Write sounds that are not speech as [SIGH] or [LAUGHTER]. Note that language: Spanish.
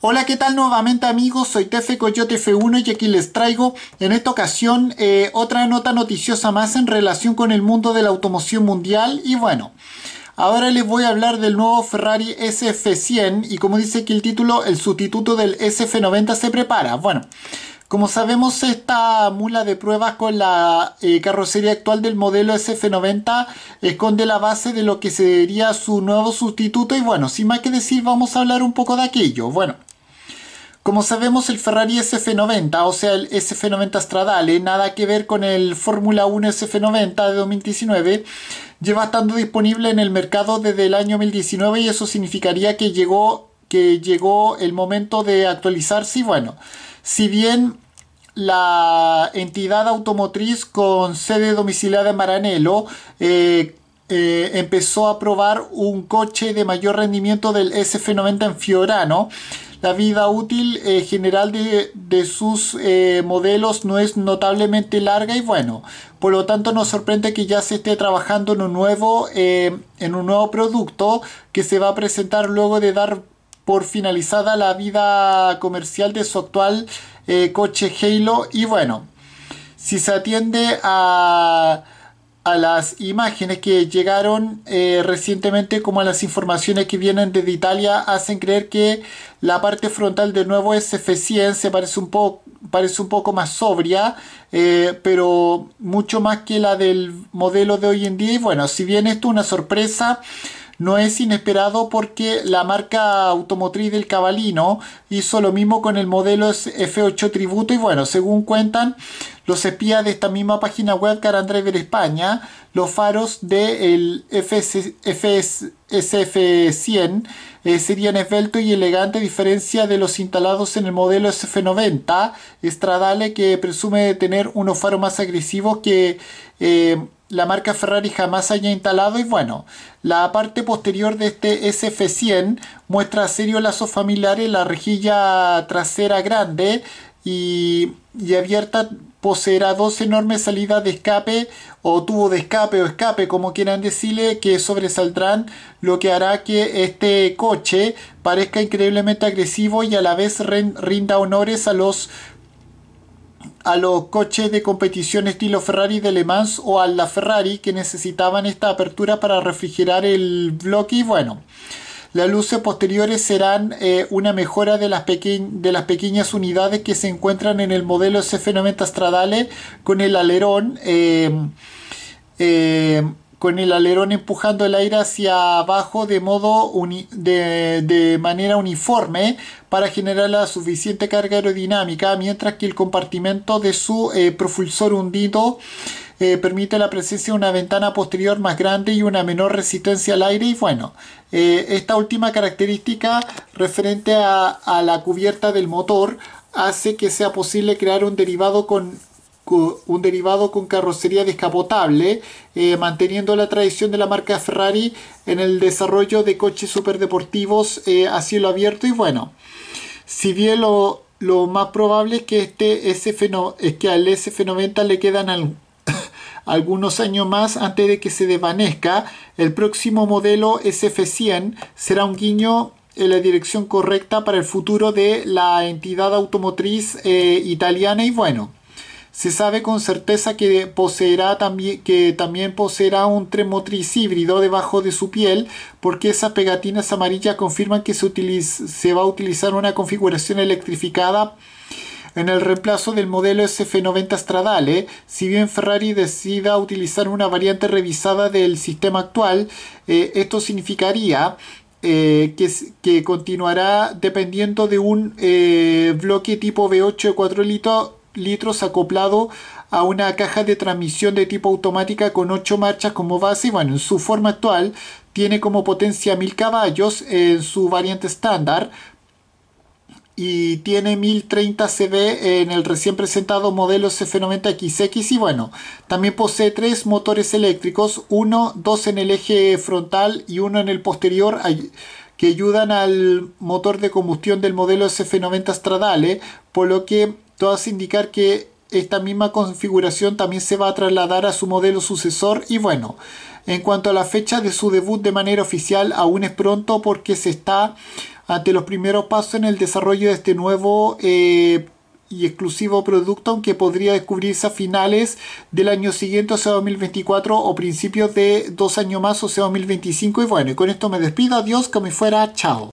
Hola, ¿qué tal nuevamente amigos? Soy Tefe Coyote F1 y aquí les traigo en esta ocasión eh, otra nota noticiosa más en relación con el mundo de la automoción mundial y bueno... Ahora les voy a hablar del nuevo Ferrari SF100 y como dice aquí el título, el sustituto del SF90 se prepara. Bueno, como sabemos, esta mula de pruebas con la eh, carrocería actual del modelo SF90 esconde la base de lo que sería su nuevo sustituto y bueno, sin más que decir, vamos a hablar un poco de aquello. Bueno, como sabemos, el Ferrari SF90, o sea, el SF90 Stradale, nada que ver con el Fórmula 1 SF90 de 2019, lleva estando disponible en el mercado desde el año 2019 y eso significaría que llegó que llegó el momento de actualizarse y bueno, si bien la entidad automotriz con sede domiciliada en Maranelo eh, eh, empezó a probar un coche de mayor rendimiento del SF90 en Fiorano. La vida útil eh, general de, sus modelos no es notablemente larga y bueno, por lo tanto nos sorprende que ya se esté trabajando en nuevo, en un nuevo producto que se va a presentar luego de dar por finalizada la vida comercial de su actual eh, coche Halo y bueno, si se atiende a, las imágenes que llegaron eh, recientemente como a las informaciones que vienen desde Italia hacen creer que la parte frontal del nuevo SF100 se parece un, poco parece un poco más sobria eh, pero mucho más que la del modelo de hoy en día y bueno, si bien esto es una sorpresa no es inesperado porque la marca automotriz del Cabalino hizo lo mismo con el modelo F8 Tributo y bueno, según cuentan los espías de esta misma página web Car de España, los faros del FSF100 eh, serían esbelto y elegante a diferencia de los instalados en el modelo SF90 Stradale que presume tener unos faros más agresivos que eh, la marca Ferrari jamás haya instalado y bueno, la parte posterior de este SF100 muestra serios lazos familiares, la rejilla trasera grande y, y abierta poseerá dos enormes salidas de escape o tubo de escape o escape como quieran decirle que sobresaldrán lo que hará que este coche parezca increíblemente agresivo y a la vez rinda honores a los a los coches de competición estilo Ferrari de Le Mans o a la Ferrari que necesitaban esta apertura para refrigerar el bloque y bueno. Las luces posteriores serán eh, una mejora de las, de las, pequeñas unidades que se encuentran en el modelo SF90 Stradale con el alerón eh, eh, con el alerón empujando el aire hacia abajo de, modo de, manera uniforme para generar la suficiente carga aerodinámica, mientras que el compartimento de su eh, propulsor hundido eh, permite la presencia de una ventana posterior más grande y una menor resistencia al aire. Y bueno, eh, esta última característica referente a la cubierta del motor hace que sea posible crear un derivado con un derivado con carrocería descapotable, eh, manteniendo la tradición de la marca Ferrari en el desarrollo de coches superdeportivos eh, a cielo abierto y bueno. Si bien lo, más probable es que, este SF no, es que al SF90 le quedan [LAUGHS] algunos años más antes de que se desvanezca, el próximo modelo SF100 será un guiño en la dirección correcta para el futuro de la entidad automotriz eh, italiana y bueno. Se sabe con certeza que poseerá también, que también poseerá un tremotriz híbrido debajo de su piel, porque esas pegatinas amarillas confirman que se, va a utilizar una configuración electrificada en el reemplazo del modelo SF90 Stradale, si bien Ferrari decida utilizar una variante revisada del sistema actual, eh, esto significaría eh, que, que, continuará dependiendo de un eh, bloque tipo V8 de 4 litros litros acoplado a una caja de transmisión de tipo automática con 8 marchas como base y bueno, en su forma actual tiene como potencia 1000 caballos en su variante estándar y tiene 1030 CV en el recién presentado modelo cf 90 xx y bueno, también posee tres motores eléctricos, uno, dos en el eje frontal y uno en el posterior que ayudan al motor de combustión del modelo cf 90 Stradale, por lo que todo hace indicar que esta misma configuración también se va a trasladar a su modelo sucesor y bueno, en cuanto a la fecha de su debut de manera oficial, aún es pronto porque se está ante los primeros pasos en el desarrollo de este nuevo eh, y exclusivo producto, aunque podría descubrirse a finales del año siguiente, o sea 2024, o principios de dos años más, o sea 2025. Y bueno, y con esto me despido, adiós, me fuera, chao.